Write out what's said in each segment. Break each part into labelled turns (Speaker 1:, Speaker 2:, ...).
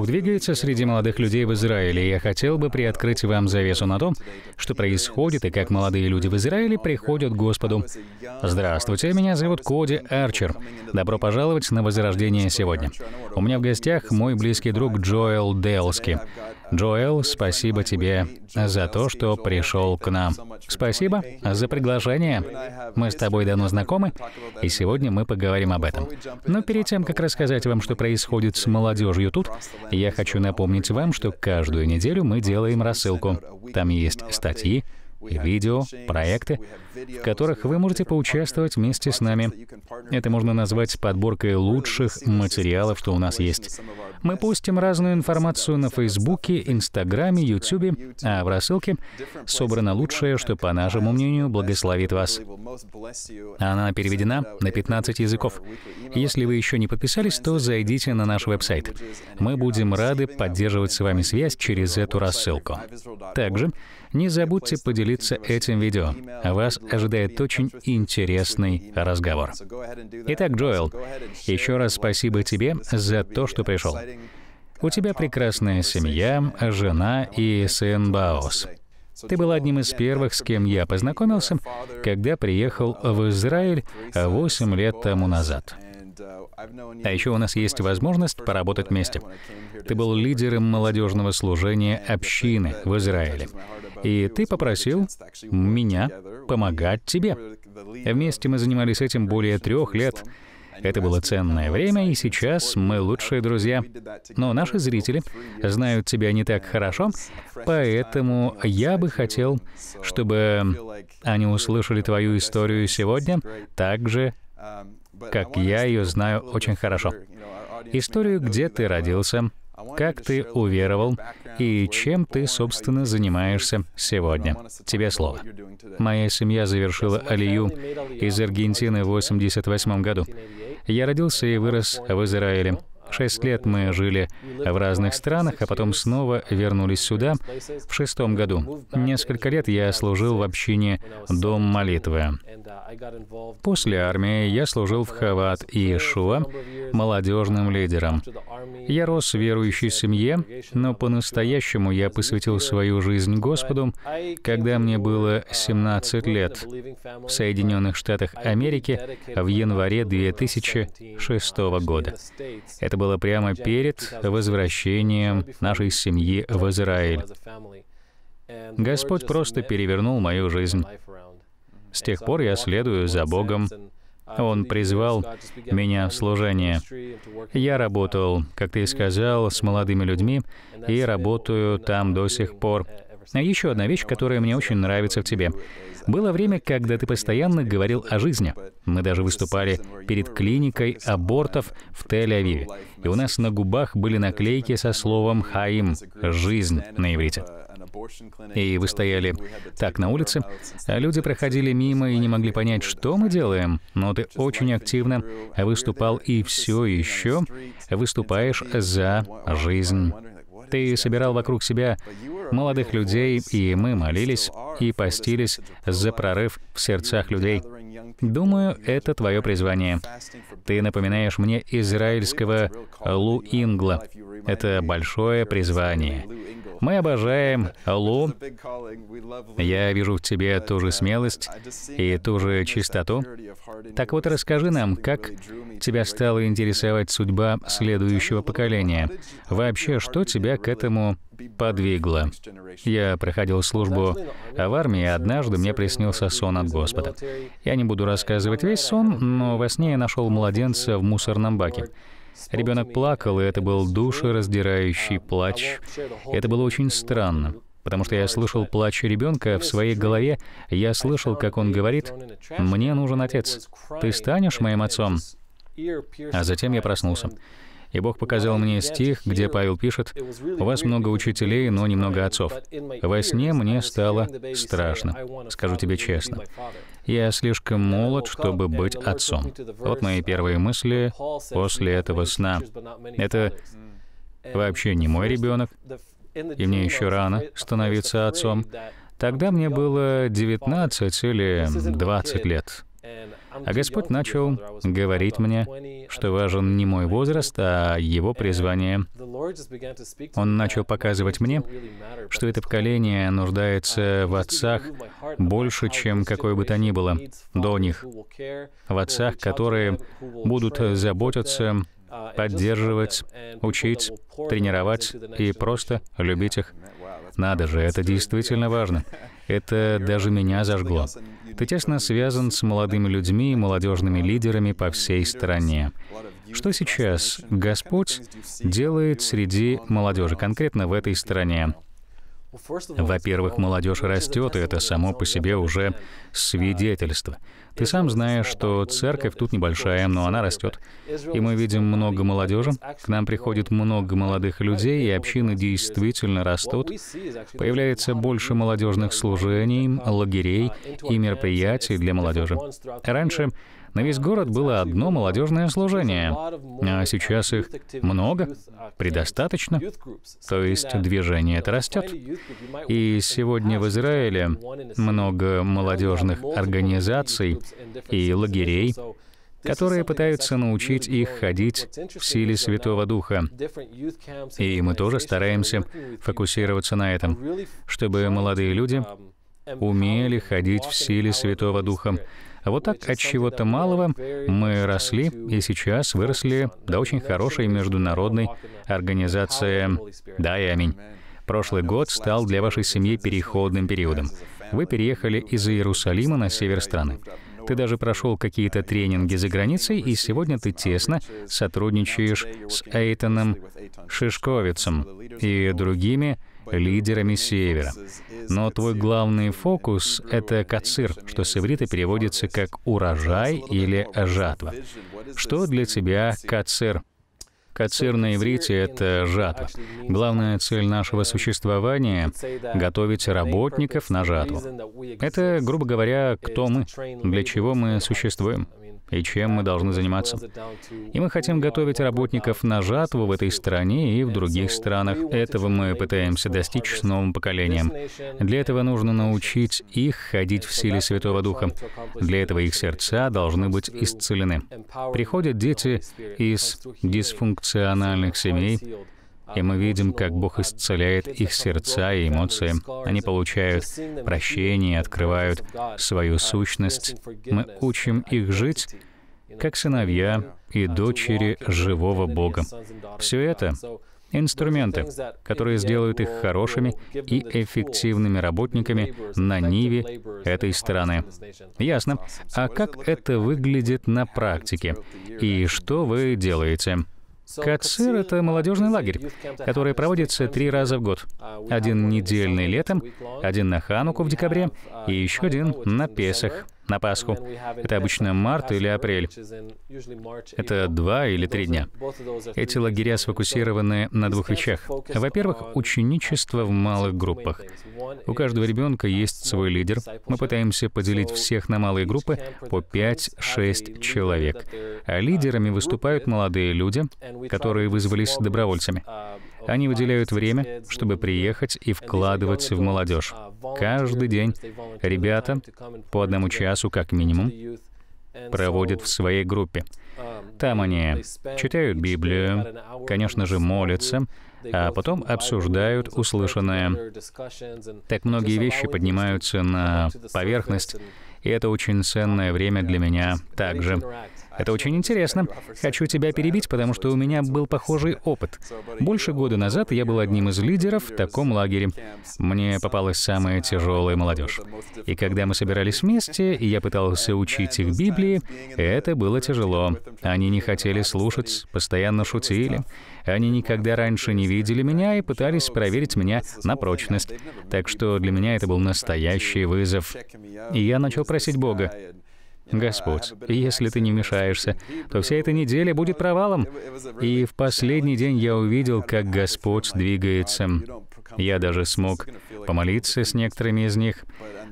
Speaker 1: Бог двигается среди молодых людей в Израиле, я хотел бы приоткрыть вам завесу на том, что происходит и как молодые люди в Израиле приходят к Господу. Здравствуйте, меня зовут Коди Арчер. Добро пожаловать на Возрождение сегодня. У меня в гостях мой близкий друг Джоэл Делски. Джоэл, спасибо тебе за то, что пришел к нам. Спасибо за приглашение. Мы с тобой давно знакомы, и сегодня мы поговорим об этом. Но перед тем, как рассказать вам, что происходит с молодежью тут, я хочу напомнить вам, что каждую неделю мы делаем рассылку. Там есть статьи, видео, проекты, в которых вы можете поучаствовать вместе с нами. Это можно назвать подборкой лучших материалов, что у нас есть. Мы пустим разную информацию на Фейсбуке, Инстаграме, Ютубе, а в рассылке собрано лучшее, что, по нашему мнению, благословит вас. Она переведена на 15 языков. Если вы еще не подписались, то зайдите на наш веб-сайт. Мы будем рады поддерживать с вами связь через эту рассылку. Также не забудьте поделиться этим видео. Вас ожидает очень интересный разговор. Итак, Джоэл, еще раз спасибо тебе за то, что пришел. У тебя прекрасная семья, жена и сын Баос. Ты был одним из первых, с кем я познакомился, когда приехал в Израиль 8 лет тому назад. А еще у нас есть возможность поработать вместе. Ты был лидером молодежного служения общины в Израиле. И ты попросил меня помогать тебе. Вместе мы занимались этим более трех лет. Это было ценное время, и сейчас мы лучшие друзья. Но наши зрители знают тебя не так хорошо, поэтому я бы хотел, чтобы они услышали твою историю сегодня так же, как я ее знаю очень хорошо. Историю, где ты родился, как ты уверовал и чем ты, собственно, занимаешься сегодня? Тебе слово. Моя семья завершила Алию из Аргентины в 1988 году. Я родился и вырос в Израиле. Шесть лет мы жили в разных странах, а потом снова вернулись сюда в шестом году. Несколько лет я служил в общине «Дом молитвы». После армии я служил в Хават Иешуа молодежным лидером. Я рос в верующей семье, но по-настоящему я посвятил свою жизнь Господу, когда мне было 17 лет в Соединенных Штатах Америки в январе 2006 года. Это было прямо перед возвращением нашей семьи в Израиль. Господь просто перевернул мою жизнь. С тех пор я следую за Богом. Он призвал меня в служение. Я работал, как ты сказал, с молодыми людьми и работаю там до сих пор. А еще одна вещь, которая мне очень нравится в тебе. Было время, когда ты постоянно говорил о жизни. Мы даже выступали перед клиникой абортов в Тель-Авиве. И у нас на губах были наклейки со словом «Хаим» — «Жизнь» на иврите. И вы стояли так на улице, а люди проходили мимо и не могли понять, что мы делаем, но ты очень активно выступал и все еще выступаешь за жизнь. Ты собирал вокруг себя молодых людей, и мы молились и постились за прорыв в сердцах людей. Думаю, это твое призвание. Ты напоминаешь мне израильского Лу Ингла. Это большое призвание. Мы обожаем Лу. Я вижу в тебе ту же смелость и ту же чистоту. Так вот, расскажи нам, как тебя стала интересовать судьба следующего поколения? Вообще, что тебя к этому подвигло. Я проходил службу в армии, и однажды мне приснился сон от Господа. Я не буду рассказывать весь сон, но во сне я нашел младенца в мусорном баке. Ребенок плакал, и это был душераздирающий плач. Это было очень странно потому что я слышал плач ребенка в своей голове, я слышал, как он говорит, «Мне нужен отец, ты станешь моим отцом». А затем я проснулся. И Бог показал мне стих, где Павел пишет, «У вас много учителей, но немного отцов. Во сне мне стало страшно, скажу тебе честно. Я слишком молод, чтобы быть отцом». Вот мои первые мысли после этого сна. Это вообще не мой ребенок, и мне еще рано становиться отцом. Тогда мне было 19 или 20 лет. А Господь начал говорить мне, что важен не мой возраст, а его призвание. Он начал показывать мне, что это поколение нуждается в отцах больше, чем какое бы то ни было до них, в отцах, которые будут заботиться, поддерживать, учить, тренировать и просто любить их. Надо же, это действительно важно. Это даже меня зажгло. Ты тесно связан с молодыми людьми и молодежными лидерами по всей стране. Что сейчас Господь делает среди молодежи, конкретно в этой стране? Во-первых, молодежь растет, и это само по себе уже свидетельство. Ты сам знаешь, что церковь тут небольшая, но она растет. И мы видим много молодежи, к нам приходит много молодых людей, и общины действительно растут. Появляется больше молодежных служений, лагерей и мероприятий для молодежи. Раньше на весь город было одно молодежное служение, а сейчас их много, предостаточно. То есть движение это растет. И сегодня в Израиле много молодежных организаций и лагерей, которые пытаются научить их ходить в силе Святого Духа. И мы тоже стараемся фокусироваться на этом, чтобы молодые люди умели ходить в силе Святого Духа, вот так от чего-то малого мы росли и сейчас выросли до очень хорошей международной организации «Да и аминь». Прошлый год стал для вашей семьи переходным периодом. Вы переехали из Иерусалима на север страны. Ты даже прошел какие-то тренинги за границей, и сегодня ты тесно сотрудничаешь с Эйтоном Шишковицем и другими лидерами Севера. Но твой главный фокус — это кацир, что с иврита переводится как «урожай» или «жатва». Что для тебя кацир? Кацир на иврите — это жатва. Главная цель нашего существования — готовить работников на жатву. Это, грубо говоря, кто мы, для чего мы существуем и чем мы должны заниматься. И мы хотим готовить работников на жатву в этой стране и в других странах. Этого мы пытаемся достичь с новым поколением. Для этого нужно научить их ходить в силе Святого Духа. Для этого их сердца должны быть исцелены. Приходят дети из дисфункциональных семей, и мы видим, как Бог исцеляет их сердца и эмоции. Они получают прощение, открывают свою сущность. Мы учим их жить как сыновья и дочери живого Бога. Все это инструменты, которые сделают их хорошими и эффективными работниками на ниве этой страны. Ясно. А как это выглядит на практике? И что вы делаете? Катшир — это молодежный лагерь, который проводится три раза в год. Один недельный летом, один на Хануку в декабре и еще один на Песах на Пасху. Это обычно март или апрель. Это два или три дня. Эти лагеря сфокусированы на двух вещах. Во-первых, ученичество в малых группах. У каждого ребенка есть свой лидер. Мы пытаемся поделить всех на малые группы по 5-6 человек. А лидерами выступают молодые люди, которые вызвались добровольцами. Они выделяют время, чтобы приехать и вкладывать в молодежь. Каждый день ребята по одному часу как минимум проводят в своей группе. Там они читают Библию, конечно же, молятся, а потом обсуждают услышанное. Так многие вещи поднимаются на поверхность, и это очень ценное время для меня также. Это очень интересно. Хочу тебя перебить, потому что у меня был похожий опыт. Больше года назад я был одним из лидеров в таком лагере. Мне попалась самая тяжелая молодежь. И когда мы собирались вместе, и я пытался учить их Библии, это было тяжело. Они не хотели слушать, постоянно шутили. Они никогда раньше не видели меня и пытались проверить меня на прочность. Так что для меня это был настоящий вызов. И я начал просить Бога, Господь, если ты не мешаешься, то вся эта неделя будет провалом. И в последний день я увидел, как Господь двигается. Я даже смог помолиться с некоторыми из них.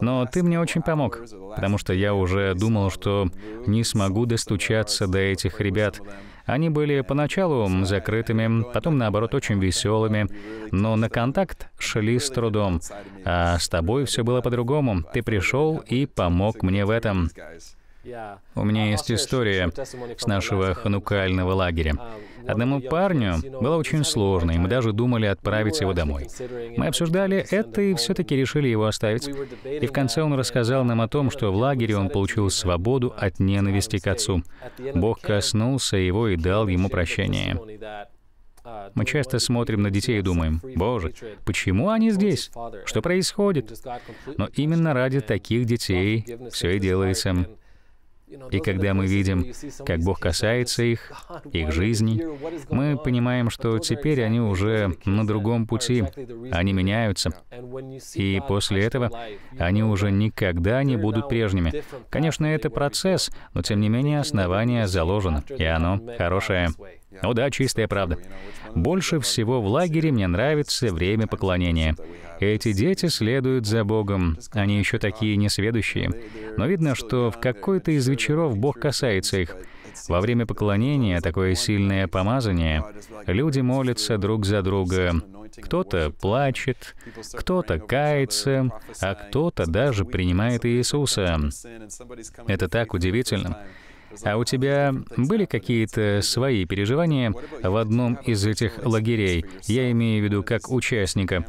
Speaker 1: Но ты мне очень помог, потому что я уже думал, что не смогу достучаться до этих ребят. Они были поначалу закрытыми, потом, наоборот, очень веселыми, но на контакт шли с трудом. А с тобой все было по-другому. Ты пришел и помог мне в этом. У меня uh, есть история с нашего ханукального лагеря. Um, Одному парню было очень сложно, и мы даже думали отправить его домой. Мы обсуждали это и все-таки решили его оставить. И в конце он рассказал нам о том, что в лагере он получил свободу от ненависти к отцу. Бог коснулся его и дал ему прощение. Мы часто смотрим на детей и думаем, «Боже, почему они здесь? Что происходит?» Но именно ради таких детей все и делается. И когда мы видим, как Бог касается их, их жизни, мы понимаем, что теперь они уже на другом пути, они меняются. И после этого они уже никогда не будут прежними. Конечно, это процесс, но тем не менее основание заложено, и оно хорошее. Ну да, чистая правда. Больше всего в лагере мне нравится время поклонения. Эти дети следуют за Богом. Они еще такие несведущие. Но видно, что в какой-то из вечеров Бог касается их. Во время поклонения такое сильное помазание. Люди молятся друг за друга. Кто-то плачет, кто-то кается, а кто-то даже принимает Иисуса. Это так удивительно. А у тебя были какие-то свои переживания в одном из этих лагерей? Я имею в виду как участника.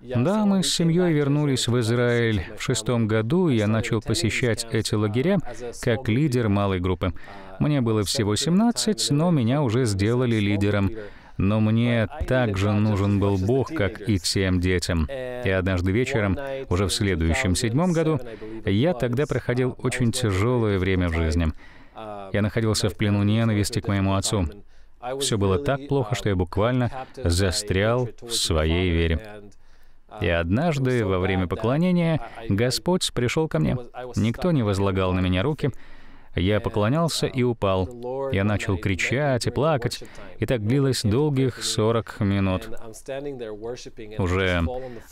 Speaker 1: Да, мы с семьей вернулись в Израиль в шестом году, и я начал посещать эти лагеря как лидер малой группы. Мне было всего 17, но меня уже сделали лидером. Но мне также нужен был Бог, как и всем детям. И однажды вечером, уже в следующем седьмом году, я тогда проходил очень тяжелое время в жизни. Я находился в плену ненависти к моему отцу. Все было так плохо, что я буквально застрял в своей вере. И однажды, во время поклонения, Господь пришел ко мне. Никто не возлагал на меня руки, я поклонялся и упал. Я начал кричать и плакать, и так длилось долгих 40 минут. Уже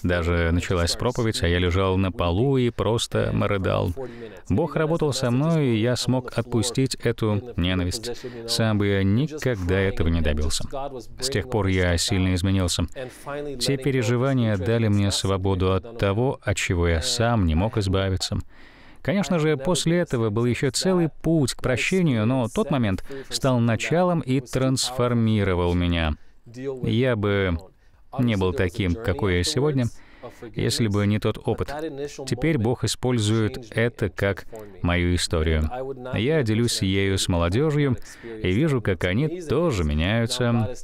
Speaker 1: даже началась проповедь, а я лежал на полу и просто рыдал. Бог работал со мной, и я смог отпустить эту ненависть. Сам бы я никогда этого не добился. С тех пор я сильно изменился. Те переживания дали мне свободу от того, от чего я сам не мог избавиться. Конечно же, после этого был еще целый путь к прощению, но тот момент стал началом и трансформировал меня. Я бы не был таким, какой я сегодня, если бы не тот опыт. Теперь Бог использует это как мою историю. Я делюсь ею с молодежью и вижу, как они тоже меняются.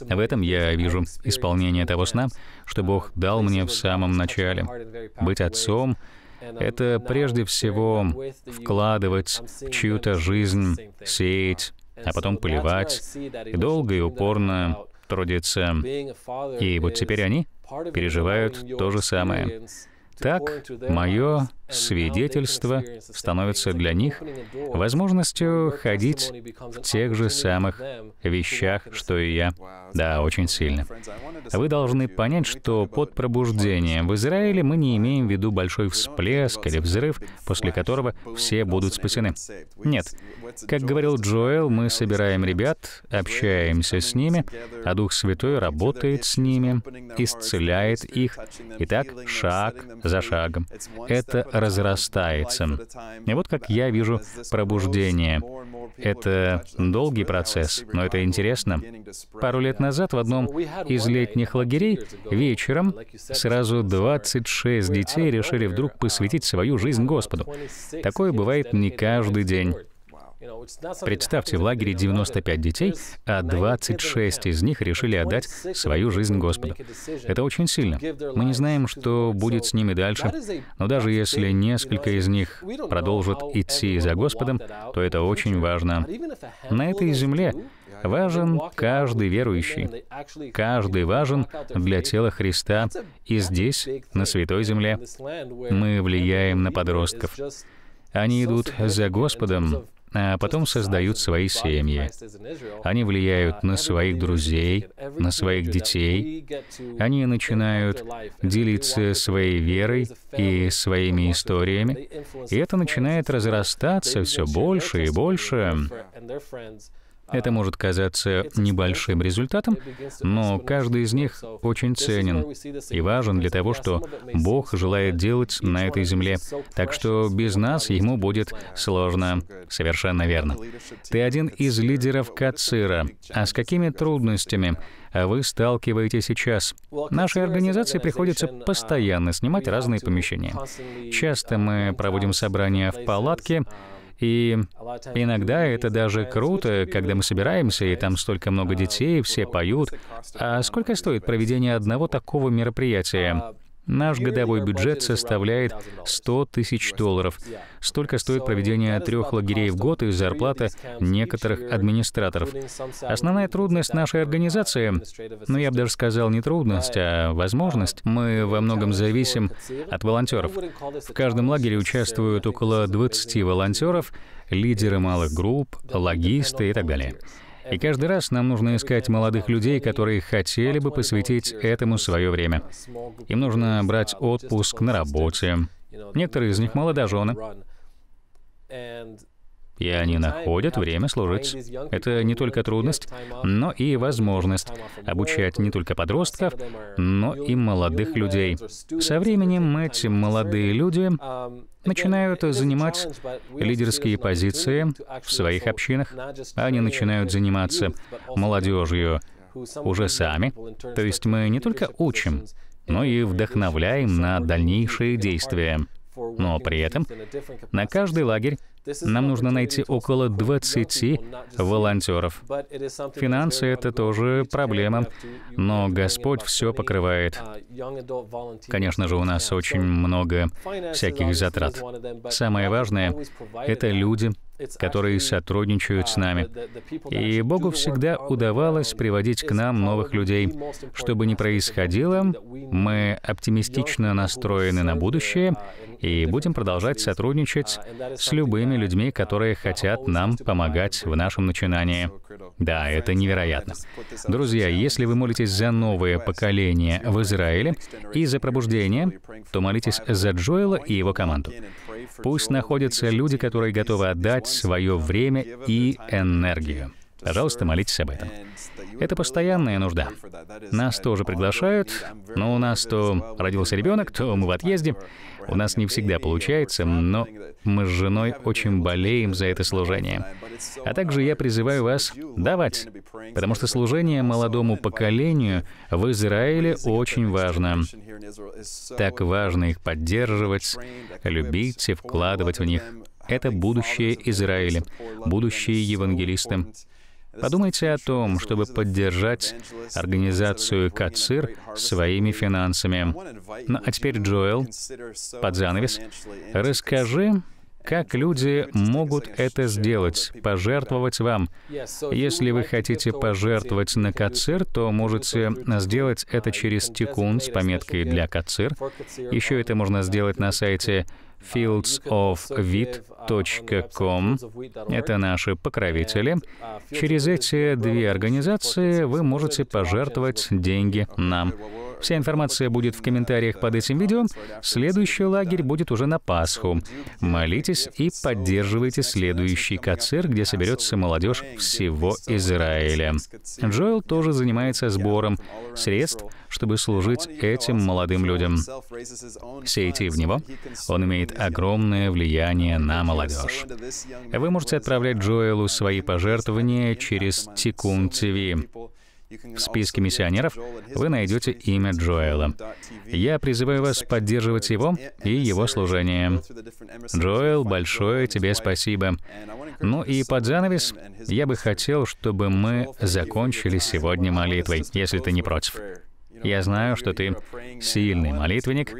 Speaker 1: В этом я вижу исполнение того сна, что Бог дал мне в самом начале. Быть отцом это прежде всего вкладывать в чью-то жизнь, сеять, а потом поливать, долго и упорно трудиться. И вот теперь они переживают то же самое. Так мое свидетельство становится для них возможностью ходить в тех же самых вещах, что и я. Да, очень сильно. Вы должны понять, что под пробуждением в Израиле мы не имеем в виду большой всплеск или взрыв, после которого все будут спасены. Нет. Как говорил Джоэл, мы собираем ребят, общаемся с ними, а Дух Святой работает с ними, исцеляет их, Итак, шаг за шагом. Это разрастается. И вот как я вижу пробуждение. Это долгий процесс, но это интересно. Пару лет назад в одном из летних лагерей вечером сразу 26 детей решили вдруг посвятить свою жизнь Господу. Такое бывает не каждый день. Представьте, в лагере 95 детей, а 26 из них решили отдать свою жизнь Господу. Это очень сильно. Мы не знаем, что будет с ними дальше, но даже если несколько из них продолжат идти за Господом, то это очень важно. На этой земле важен каждый верующий. Каждый важен для тела Христа. И здесь, на Святой Земле, мы влияем на подростков. Они идут за Господом, а потом создают свои семьи. Они влияют на своих друзей, на своих детей. Они начинают делиться своей верой и своими историями, и это начинает разрастаться все больше и больше. Это может казаться небольшим результатом, но каждый из них очень ценен и важен для того, что Бог желает делать на этой земле. Так что без нас ему будет сложно. Совершенно верно. Ты один из лидеров Кацира. А с какими трудностями вы сталкиваетесь сейчас? Нашей организации приходится постоянно снимать разные помещения. Часто мы проводим собрания в палатке, и иногда это даже круто, когда мы собираемся, и там столько много детей, все поют. А сколько стоит проведение одного такого мероприятия? Наш годовой бюджет составляет 100 тысяч долларов. Столько стоит проведение трех лагерей в год и зарплата некоторых администраторов. Основная трудность нашей организации, ну я бы даже сказал не трудность, а возможность, мы во многом зависим от волонтеров. В каждом лагере участвуют около 20 волонтеров, лидеры малых групп, логисты и так далее. И каждый раз нам нужно искать молодых людей, которые хотели бы посвятить этому свое время. Им нужно брать отпуск на работе. Некоторые из них молодожены и они находят время служить. Это не только трудность, но и возможность обучать не только подростков, но и молодых людей. Со временем эти молодые люди начинают занимать лидерские позиции в своих общинах. Они начинают заниматься молодежью уже сами. То есть мы не только учим, но и вдохновляем на дальнейшие действия. Но при этом на каждый лагерь нам нужно найти около 20 волонтеров. Финансы — это тоже проблема, но Господь все покрывает. Конечно же, у нас очень много всяких затрат. Самое важное — это люди, которые сотрудничают с нами. И Богу всегда удавалось приводить к нам новых людей. Что бы ни происходило, мы оптимистично настроены на будущее — и будем продолжать сотрудничать с любыми людьми, которые хотят нам помогать в нашем начинании. Да, это невероятно. Друзья, если вы молитесь за новое поколение в Израиле и за пробуждение, то молитесь за Джоэла и его команду. Пусть находятся люди, которые готовы отдать свое время и энергию. Пожалуйста, молитесь об этом. Это постоянная нужда. Нас тоже приглашают, но у нас то родился ребенок, то мы в отъезде. У нас не всегда получается, но мы с женой очень болеем за это служение. А также я призываю вас давать, потому что служение молодому поколению в Израиле очень важно. Так важно их поддерживать, любить и вкладывать в них. Это будущее Израиля, будущее евангелистам. Подумайте о том, чтобы поддержать организацию КАЦИР своими финансами. Ну, а теперь, Джоэл, под занавес, расскажи, как люди могут это сделать, пожертвовать вам. Если вы хотите пожертвовать на КАЦИР, то можете сделать это через тикун с пометкой «для КАЦИР». Еще это можно сделать на сайте fieldsofwheat.com. Это наши покровители. Через эти две организации вы можете пожертвовать деньги нам. Вся информация будет в комментариях под этим видео. Следующий лагерь будет уже на Пасху. Молитесь и поддерживайте следующий КЦР, где соберется молодежь всего Израиля. Джоэл тоже занимается сбором средств, чтобы служить этим молодым людям. Сейте в него. Он имеет огромное влияние на молодежь. Вы можете отправлять Джоэлу свои пожертвования через Тикун ТВ. В списке миссионеров вы найдете имя Джоэла. Я призываю вас поддерживать его и его служение. Джоэл, большое тебе спасибо. Ну и под занавес я бы хотел, чтобы мы закончили сегодня молитвой, если ты не против. Я знаю, что ты сильный молитвенник,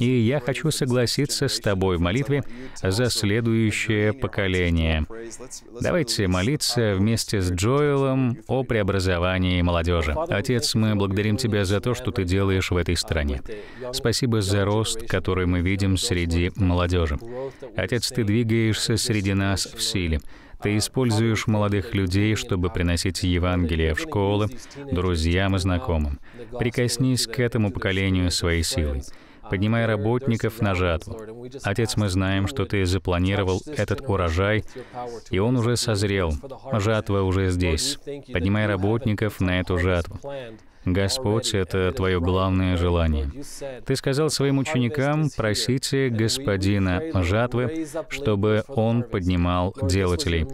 Speaker 1: и я хочу согласиться с тобой в молитве за следующее поколение. Давайте молиться вместе с Джоэлом о преобразовании молодежи. Отец, мы благодарим Тебя за то, что Ты делаешь в этой стране. Спасибо за рост, который мы видим среди молодежи. Отец, Ты двигаешься среди нас в силе. Ты используешь молодых людей, чтобы приносить Евангелие в школы, друзьям и знакомым. Прикоснись к этому поколению своей силой. Поднимай работников на жатву. Отец, мы знаем, что Ты запланировал этот урожай, и он уже созрел. Жатва уже здесь. Поднимай работников на эту жатву. Господь — это твое главное желание. Ты сказал своим ученикам, просите Господина жатвы, чтобы Он поднимал делателей.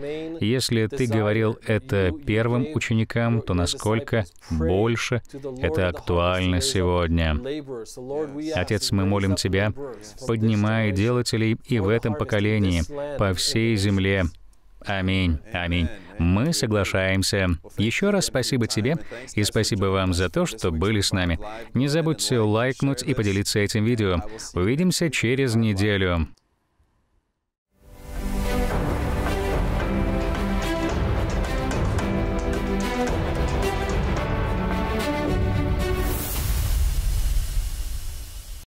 Speaker 1: Если ты говорил это первым ученикам, то насколько больше это актуально сегодня. Отец, мы молим Тебя, поднимай делателей и в этом поколении, по всей земле, Аминь, аминь. Мы соглашаемся. Еще раз спасибо тебе и спасибо вам за то, что были с нами. Не забудьте лайкнуть и поделиться этим видео. Увидимся через неделю.